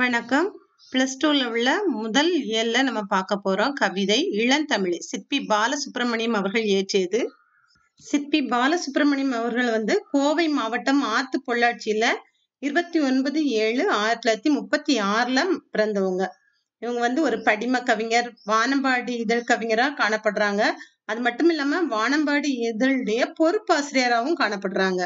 வணக்கம் பிளஸ் டூல உள்ள முதல் இயல்ல நம்ம பார்க்க போறோம் கவிதை இளந்தமிழ் சிற்பி பாலசுப்ரமணியம் அவர்கள் இயற்றியது சிற்பி பாலசுப்ரமணியம் அவர்கள் வந்து கோவை மாவட்டம் ஆத்து பொள்ளாட்சியில இருபத்தி ஒன்பது ஏழு ஆயிரத்தி தொள்ளாயிரத்தி முப்பத்தி ஆறுல பிறந்தவங்க இவங்க வந்து ஒரு படிம கவிஞர் வானம்பாடி இதழ் கவிஞராக காணப்படுறாங்க அது மட்டும் இல்லாம வானம்பாடி இதழுடைய பொறுப்பாசிரியராகவும் காணப்படுறாங்க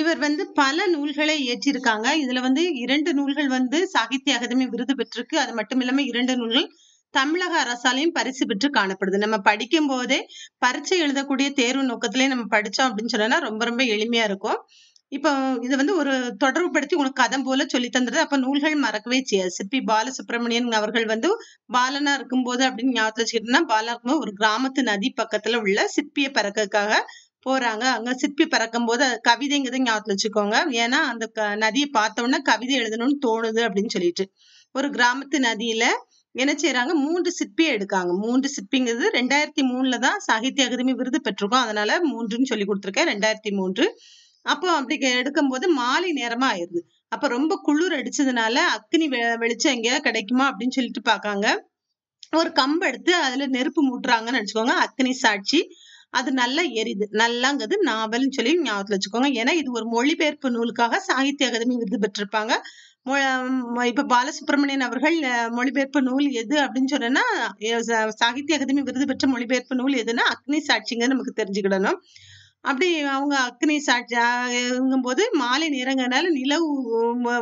இவர் வந்து பல நூல்களை இயற்றியிருக்காங்க இதுல வந்து இரண்டு நூல்கள் வந்து சாகித்ய அகாதமி விருது பெற்றிருக்கு அது மட்டும் இல்லாம இரண்டு நூல்கள் தமிழக அரசாலையும் பரிசு பெற்று காணப்படுது நம்ம படிக்கும் போதே பரீட்சை எழுதக்கூடிய தேர்வு நோக்கத்திலே நம்ம படிச்சோம் அப்படின்னு சொன்னா ரொம்ப ரொம்ப எளிமையா இருக்கும் இப்போ இது வந்து ஒரு தொடர்புபடுத்தி உனக்கு கதம் போல சொல்லி தந்துடுது அப்ப நூல்கள் மறக்கவே செய்யாது சிற்பி பாலசுப்ரமணியன் அவர்கள் வந்து பாலனா இருக்கும்போது அப்படின்னு ஞாபகத்துல வச்சுக்கிட்டோம்னா பாலா இருக்கும்போது ஒரு கிராமத்து நதி பக்கத்துல உள்ள சிற்பியை பறக்கக்காக போறாங்க அங்க சிற்பி பறக்கும் போது கவிதைங்கிறத ஞாபகத்துல வச்சுக்கோங்க ஏன்னா அந்த நதியை பார்த்தோம்னா கவிதை எழுதணும்னு தோணுது அப்படின்னு சொல்லிட்டு ஒரு கிராமத்து நதியில என்ன செய்யறாங்க மூன்று சிற்பியை எடுக்காங்க மூன்று சிற்பிங்கிறது ரெண்டாயிரத்தி மூணுல தான் சாகித்ய அகாதமி விருது பெற்றிருக்கோம் அதனால மூன்றுன்னு சொல்லி கொடுத்துருக்கேன் ரெண்டாயிரத்தி மூன்று அப்போ அப்படி எடுக்கும்போது மாலை நேரமா ஆயிடுது அப்ப ரொம்ப குளிர் அடிச்சதுனால அக்னி வெளிச்சம் எங்கேயாவது கிடைக்குமா அப்படின்னு சொல்லிட்டு பாக்காங்க ஒரு கம்பு எடுத்து அதுல நெருப்பு மூட்டுறாங்கன்னு நினைச்சுக்கோங்க அக்னி சாட்சி அது நல்லா எரிது நல்லாங்கிறது நாவல்னு சொல்லி ஞாபகத்தில் வச்சுக்கோங்க ஏன்னா இது ஒரு மொழிபெயர்ப்பு நூலுக்காக சாகித்ய அகாதமி விருது பெற்றிருப்பாங்க இப்ப பாலசுப்ரமணியன் அவர்கள் மொழிபெயர்ப்பு நூல் எது அப்படின்னு சொன்னா சாகித்ய அகாதமி விருது பெற்ற மொழிபெயர்ப்பு நூல் எதுன்னா அக்னி சாட்சிங்க நமக்கு தெரிஞ்சுக்கிடணும் அப்படி அவங்க அக்னி சாட்சியாகும் போது மாலை நேரங்கிறனால நிலவு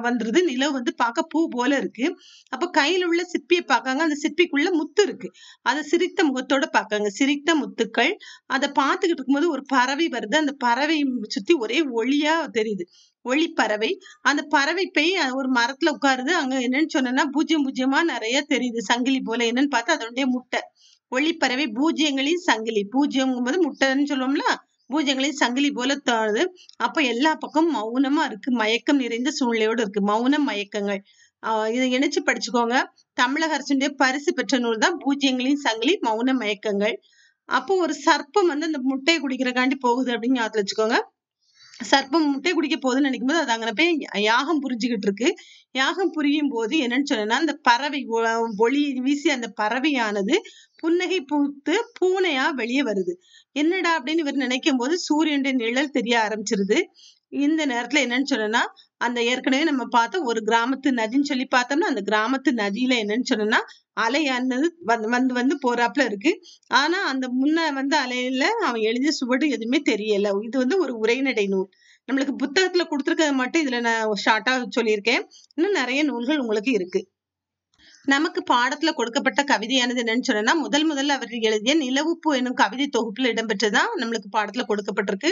வந்துருது நிலவு வந்து பார்க்க பூ போல இருக்கு அப்ப கையில் உள்ள சிற்பியை பார்க்காங்க அந்த சிற்பிக்குள்ள முத்து இருக்கு அதை சிரித்த முகத்தோட பார்க்காங்க சிரித்த முத்துக்கள் அதை பார்த்துக்கிட்டு இருக்கும்போது ஒரு பறவை வருது அந்த பறவை சுத்தி ஒரே ஒளியா தெரியுது ஒளி பறவை அந்த பறவை போய் ஒரு மரத்துல உட்காருது அங்க என்னன்னு சொன்னா பூஜ்ஜியம் பூஜ்ஜியமா நிறைய தெரியுது சங்கிலி போல என்னன்னு பார்த்தா அதனுடைய முட்டை ஒளிப்பறவை பூஜ்ஜியங்களின் சங்கிலி பூஜ்ஜியம் போது முட்டைன்னு சொல்லுவோம்ல பூஜைகளையும் சங்கிலி போல தாழுது அப்ப எல்லா பக்கம் மௌனமா இருக்கு மயக்கம் நிறைந்த சூழ்நிலையோடு இருக்கு மௌன மயக்கங்கள் இதை இணைச்சு படிச்சுக்கோங்க தமிழக அரசுடைய பரிசு பெற்ற நூல் தான் பூஜ்யங்களின் சங்கிலி மௌன மயக்கங்கள் அப்போ ஒரு சர்ப்பம் வந்து அந்த முட்டையை குடிக்கிறக்காண்டி போகுது அப்படின்னு ஆத்துல வச்சுக்கோங்க சர்ப்பம் முட்டை குடிக்க போகுதுன்னு நினைக்கும் போது அது அங்கே போய் யாகம் புரிஞ்சுக்கிட்டு இருக்கு யாகம் புரியும் போது என்னன்னு சொன்னா அந்த பறவை ஒளி வீசி அந்த பறவையானது புன்னகை பூத்து பூனையா வெளியே வருது என்னடா அப்படின்னு இவர் நினைக்கும் போது சூரியனின் நிழல் தெரிய ஆரம்பிச்சிருது இந்த நேரத்துல என்னன்னு சொன்னா அந்த ஏற்கனவே நம்ம பார்த்தோம் ஒரு கிராமத்து நதின்னு சொல்லி பார்த்தோம்னா அந்த கிராமத்து நதியில என்னன்னு சொன்னா அலையானது வந்து வந்து வந்து போறாப்புல இருக்கு ஆனா அந்த முன்ன வந்து அலையில அவன் எழுதிய சுவடு எதுவுமே தெரியல இது வந்து ஒரு உரைநடை நூல் நம்மளுக்கு புத்தகத்துல கொடுத்துருக்கத மட்டும் இதுல நான் ஷார்ட்டா சொல்லியிருக்கேன் இன்னும் நிறைய நூல்கள் உங்களுக்கு இருக்கு நமக்கு பாடத்துல கொடுக்கப்பட்ட கவிதையானது என்னன்னு சொன்னா முதல் முதல்ல அவர் எழுதிய நிலவுப்பு எனும் கவிதை தொகுப்புல இடம்பெற்றுதான் நம்மளுக்கு பாடத்துல கொடுக்கப்பட்டிருக்கு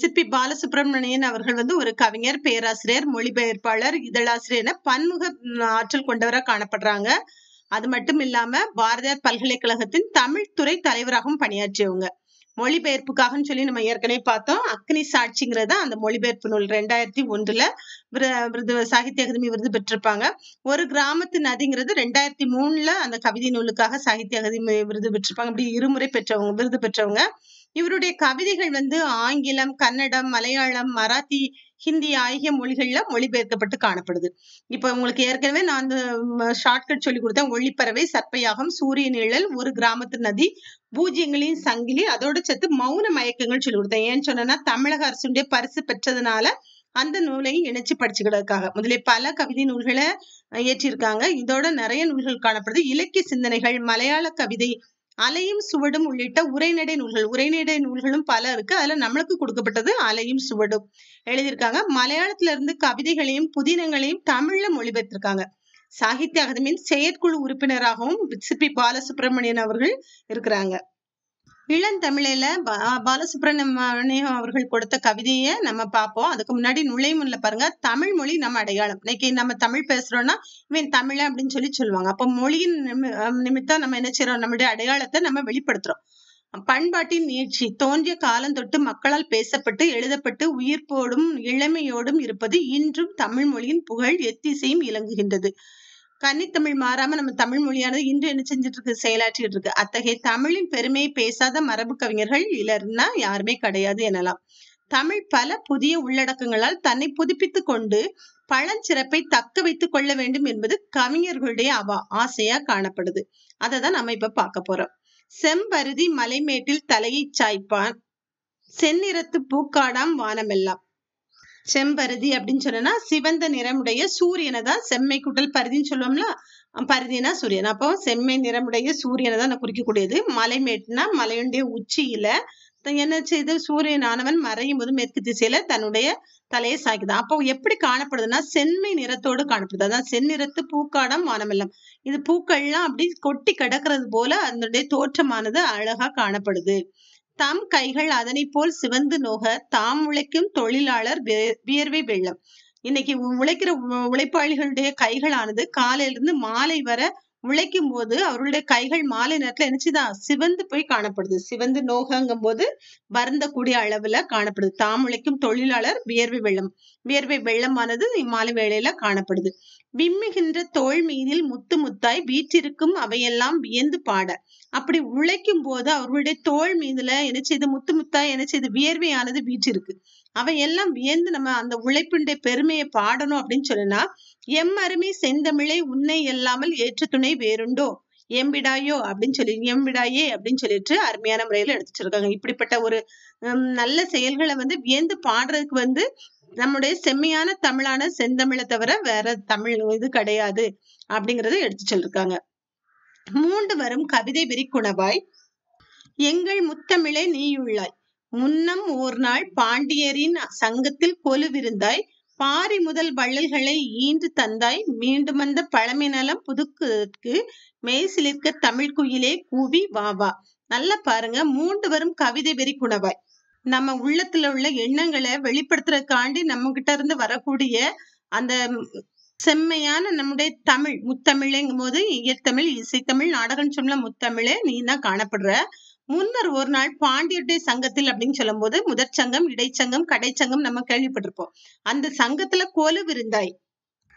சிற்பி பாலசுப்ரமணியன் அவர்கள் வந்து ஒரு கவிஞர் பேராசிரியர் மொழிபெயர்ப்பாளர் இதழாசிரியர் என பன்முக ஆற்றல் கொண்டவராக காணப்படுறாங்க அது மட்டும் இல்லாம பாரதியார் பல்கலைக்கழகத்தின் தமிழ் துறை தலைவராகவும் பணியாற்றியவங்க மொழிபெயர்ப்புக்காகன்னு சொல்லி நம்ம ஏற்கனவே பார்த்தோம் அக்னி சாட்சிங்கிறத அந்த மொழிபெயர்ப்பு நூல் ரெண்டாயிரத்தி ஒன்றுல விருது சாகித்ய அகாதமி விருது பெற்றிருப்பாங்க ஒரு கிராமத்து நதிங்கிறது ரெண்டாயிரத்தி மூணுல அந்த கவிதை நூலுக்காக சாகித்ய அகாதமி விருது பெற்றிருப்பாங்க அப்படி இருமுறை பெற்றவங்க விருது பெற்றவங்க இவருடைய கவிதைகள் வந்து ஆங்கிலம் கன்னடம் மலையாளம் மராத்தி ஹிந்தி ஆகிய மொழிகள்ல மொழிபெயர்க்கப்பட்டு காணப்படுது இப்ப உங்களுக்கு ஏற்கனவே நான் ஷார்ட்கட் சொல்லி கொடுத்தேன் ஒளிப்பறவை சர்ப்பயாகம் சூரிய நிழல் ஒரு கிராமத்து நதி பூஜ்யங்களின் சங்கிலி அதோட சேர்த்து மௌன மயக்கங்கள் சொல்லி கொடுத்தேன் ஏன்னு சொன்னேன்னா தமிழக அரசுடைய பரிசு பெற்றதுனால அந்த நூலையும் இணைச்சு படிச்சுக்கிறதுக்காக முதலே பல கவிதை நூல்களை இயற்றியிருக்காங்க இதோட நிறைய நூல்கள் காணப்படுது இலக்கிய சிந்தனைகள் மலையாள கவிதை அலையும் சுவடும் உள்ளிட்ட உரைநடை நூல்கள் உரைநடை நூல்களும் பல இருக்கு அதுல நம்மளுக்கு கொடுக்கப்பட்டது அலையும் சுவடும் எழுதியிருக்காங்க மலையாளத்துல இருந்து கவிதைகளையும் புதினங்களையும் தமிழ்ல மொழிபெயர்த்திருக்காங்க சாகித்ய அகாதமியின் செயற்குழு உறுப்பினராகவும் சி பி பாலசுப்ரமணியன் அவர்கள் இருக்கிறாங்க இளந்தமிழில பாலசுப்ரமணியம் அவர்கள் கொடுத்த கவிதையை நம்ம பார்ப்போம் அதுக்கு முன்னாடி நுழைமுன்ல பாருங்க தமிழ் மொழி நம்ம அடையாளம் இன்னைக்கு நம்ம தமிழ் பேசுறோம்னா இவன் தமிழ் அப்படின்னு சொல்லி சொல்லுவாங்க அப்ப மொழியின் நிமித்தம் நம்ம என்ன செய்யறோம் நம்மளுடைய அடையாளத்தை நம்ம வெளிப்படுத்துறோம் பண்பாட்டின் நீட்சி தோன்றிய காலம் தொட்டு மக்களால் பேசப்பட்டு எழுதப்பட்டு உயிர்ப்போடும் இளமையோடும் இருப்பது இன்றும் தமிழ் மொழியின் புகழ் எத்திசையும் இலங்குகின்றது கன்னித்தமிழ் மாறாம நம்ம தமிழ் மொழியானது இன்று என்ன செஞ்சிட்டு இருக்கு செயலாற்றிட்டு இருக்கு அத்தகைய தமிழின் பெருமையை பேசாத மரபு கவிஞர்கள் இல்லைன்னா யாருமே கிடையாது எனலாம் தமிழ் பல புதிய உள்ளடக்கங்களால் தன்னை புதுப்பித்து கொண்டு பழஞ்சிறப்பை தக்க வைத்துக் கொள்ள வேண்டும் என்பது கவிஞர்களுடைய அவா ஆசையா காணப்படுது அதை தான் நம்ம இப்ப பார்க்க போறோம் செம்பருதி மலைமேட்டில் தலையை சாய்ப்பான் செந்நிறத்து பூக்காடாம் வானமெல்லாம் செம்பருதி அப்படின்னு சொன்னா சிவந்த நிறமுடைய சூரியனை தான் செம்மை குட்டல் பருதின்னு சொல்லுவோம்ல பருதினா சூரியன் அப்போ செம்மை நிறமுடைய சூரியனை தான் குறிக்கக்கூடியது மலைமேட்டுனா மலையுடைய உச்சியில என்ன செய்து சூரியனானவன் மறையும் போது மேற்கு திசையில தன்னுடைய தலையை சாய்க்குதான் அப்போ எப்படி காணப்படுதுன்னா செம்மை நிறத்தோடு காணப்படுது அதான் செந்நிறத்து பூக்காடம் வானமெல்லாம் இது பூக்கள்லாம் அப்படி கொட்டி கிடக்கிறது போல அதனுடைய தோற்றமானது அழகா காணப்படுது தம் கைகள் அதனை போல் சிவந்து நோக தாம் உழைக்கும் தொழிலாளர் வியர்வை வெள்ளம் இன்னைக்கு உழைக்கிற உழைப்பாளிகளுடைய கைகளானது காலையிலிருந்து மாலை வர உழைக்கும் போது அவருடைய கைகள் மாலை நேரத்துல என்னச்சுதான் சிவந்து போய் காணப்படுது சிவந்து நோகங்கும் போது வருந்தக்கூடிய அளவுல காணப்படுது தாம் உழைக்கும் தொழிலாளர் வியர்வை வெள்ளம் வியர்வை வெள்ளமானது மாலை வேளையில காணப்படுது விம்முகின்ற தோல் மீதில் முத்து முத்தாய் வீற்றிருக்கும் அவையெல்லாம் வியந்து பாட அப்படி உழைக்கும் போது அவர்களுடைய தோல் மீதுல என்ன செய்து முத்து முத்தா என்ன செய்து வியர்வையானது இருக்கு அவன் எல்லாம் வியந்து நம்ம அந்த உழைப்பினுடைய பெருமையை பாடணும் அப்படின்னு சொல்லுனா எம் அருமை செந்தமிழை உன்னை இல்லாமல் ஏற்ற துணை வேறுண்டோ எம்பிடாயோ அப்படின்னு சொல்லி எம்பிடாயே அப்படின்னு சொல்லிட்டு அருமையான முறையில எடுத்து இப்படிப்பட்ட ஒரு நல்ல செயல்களை வந்து வியந்து பாடுறதுக்கு வந்து நம்முடைய செம்மையான தமிழான செந்தமிழை தவிர வேற தமிழ் இது கிடையாது அப்படிங்கறத எடுத்து சொல்லிருக்காங்க மூண்டு வரும் கவிதை வெறிக்குணவாய் எங்கள் முத்தமிழே நீயுள்ளாய் முன்னம் ஓர் நாள் பாண்டியரின் சங்கத்தில் கொலுவிருந்தாய் பாரி முதல் வள்ளல்களை ஈன்று தந்தாய் மீண்டும் வந்த பழமை நலம் புதுக்கு மேய்சிலிருக்க தமிழ் குயிலே கூவி வா வா நல்லா பாருங்க மூண்டு வரும் கவிதை வெறி குணவாய் நம்ம உள்ளத்துல உள்ள எண்ணங்களை வெளிப்படுத்துறதுக்காண்டி நம்ம கிட்ட இருந்து வரக்கூடிய அந்த செம்மையான நம்முடைய தமிழ் முத்தமிழ்ங்கும் போது இயத்தமிழ் இசைத்தமிழ் நாடகம் சொல்ல முத்தமிழே நீ தான் காணப்படுற முன்னர் ஒரு நாள் பாண்டியருடைய சங்கத்தில் அப்படின்னு சொல்லும் போது முதற் சங்கம் இடைச்சங்கம் கடைச்சங்கம் நம்ம கேள்விப்பட்டிருப்போம் அந்த சங்கத்துல கோலு விருந்தாய்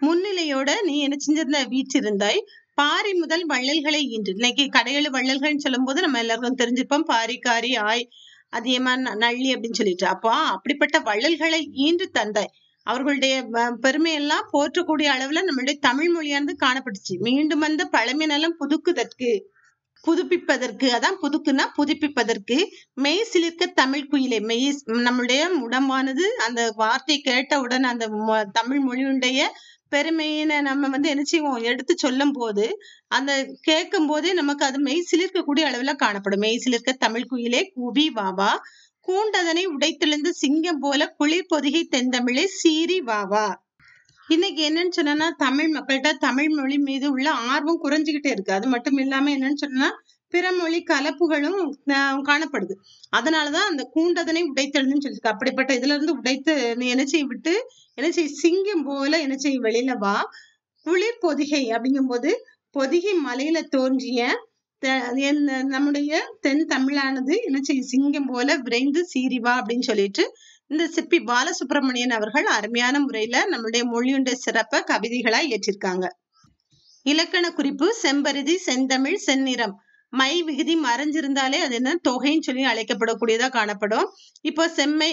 முன்னிலையோட நீ என்ன செஞ்சிருந்த இருந்தாய் பாரி முதல் வள்ளல்களை ஈன்று இன்னைக்கு கடையெழு வள்ளல்கள்னு சொல்லும் போது நம்ம எல்லாருக்கும் தெரிஞ்சிருப்போம் பாரி காரி ஆய் அதிகமா நள்ளி அப்படின்னு சொல்லிட்டு அப்போ அப்படிப்பட்ட வள்ளல்களை ஈன்று தந்தாய் அவர்களுடைய பெருமையெல்லாம் போற்றக்கூடிய அளவுல நம்மளுடைய தமிழ் மொழியானது காணப்பட்டுச்சு மீண்டும் வந்த பழமையினெல்லாம் புதுக்குதற்கு புதுப்பிப்பதற்கு அதான் புதுக்குன்னா புதுப்பிப்பதற்கு மெய் சிலிர்க்க தமிழ் குயிலை மெய் நம்மளுடைய உடம்பானது அந்த வார்த்தை கேட்டவுடன் அந்த தமிழ் மொழியுடைய பெருமையினை நம்ம வந்து என்ன செய்வோம் எடுத்து சொல்லும் போது அந்த கேட்கும் போதே நமக்கு அது மெய் சிலிர்க்கக்கூடிய அளவுல காணப்படும் மெய் சிலிர்க்க தமிழ் குயிலே கூவி வாவா கூண்டதனை உடைத்திலிருந்து சிங்கம் போல குளிர் பொதிகை தெந்தமிழே சீரி வாவா இன்னைக்கு என்னன்னு சொன்னா தமிழ் மக்கள்கிட்ட தமிழ் மொழி மீது உள்ள ஆர்வம் குறைஞ்சுக்கிட்டே இருக்கு அது மட்டும் இல்லாம என்னன்னு சொன்னா பிற மொழி கலப்புகளும் காணப்படுது அதனாலதான் அந்த கூண்டதனை உடைத்தெழுதுன்னு சொல்லிருக்கு அப்படிப்பட்ட இதுல இருந்து உடைத்து என்ன செய்ய விட்டு என்ன செய்ய சிங்கம் போல என்ன செய்ய வெளியில வா குளிர் பொதிகை அப்படிங்கும்போது பொதிகை மலையில தோன்றிய நம்முடைய தென் தமிழானது என்ன செய்ய சிங்கம் போல விரைந்து சீரிவா அப்படின்னு சொல்லிட்டு இந்த சிப்பி பாலசுப்ரமணியன் அவர்கள் அருமையான முறையில நம்முடைய மொழியுண்ட சிறப்ப கவிதைகளா இயற்றிருக்காங்க இலக்கண குறிப்பு செம்பருதி செந்தமிழ் செந்நிறம் மை விகுதி மறைஞ்சிருந்தாலே அது என்ன தொகைன்னு சொல்லி அழைக்கப்படக்கூடியதா காணப்படும் இப்போ செம்மை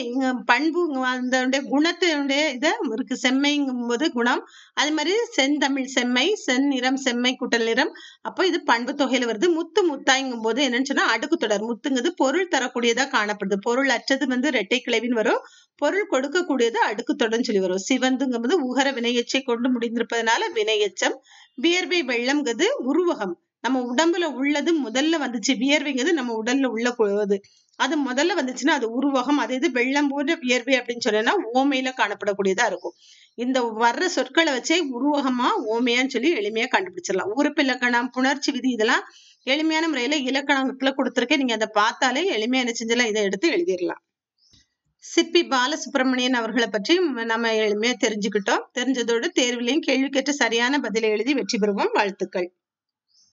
பண்பு அந்த குணத்தினுடைய இதை இருக்கு செம்மைங்கும் போது குணம் அது மாதிரி செந்தமிழ் செம்மை செந் நிறம் செம்மை குட்டல் நிறம் அப்போ இது பண்பு தொகையில வருது முத்து முத்தாய்ங்கும் போது என்னன்னு சொன்னா அடுக்கு தொடர் முத்துங்கிறது பொருள் தரக்கூடியதா காணப்படுது பொருள் அற்றது வந்து ரெட்டை கிளவின்னு வரும் பொருள் கொடுக்கக்கூடியது அடுக்கு தொடர்ன்னு சொல்லி வரும் சிவந்துங்கும் போது உகர வினையச்சை கொண்டு முடிந்திருப்பதனால வினையச்சம் வியர்வை வெள்ளம்ங்கிறது உருவகம் நம்ம உடம்புல உள்ளது முதல்ல வந்துச்சு வியர்வைங்கிறது நம்ம உடல்ல உள்ள கொள்வது அது முதல்ல வந்துச்சுன்னா அது உருவகம் அது இது வெள்ளம் போன்ற வியர்வை அப்படின்னு சொன்னா ஓமையில காணப்படக்கூடியதா இருக்கும் இந்த வர்ற சொற்களை வச்சே உருவகமா ஓமையான்னு சொல்லி எளிமையா கண்டுபிடிச்சிடலாம் இலக்கணம் புணர்ச்சி விதி இதெல்லாம் எளிமையான முறையில இலக்கணத்துல கொடுத்துருக்கேன் நீங்க அதை பார்த்தாலே எளிமையா என்ன செஞ்சலாம் இதை எடுத்து எழுதிடலாம் சிப்பி பாலசுப்ரமணியன் அவர்களை பற்றி நம்ம எளிமையா தெரிஞ்சுக்கிட்டோம் தெரிஞ்சதோடு தேர்விலையும் கேள்வி கேட்டு சரியான பதிலை எழுதி வெற்றி பெறுவோம் வாழ்த்துக்கள்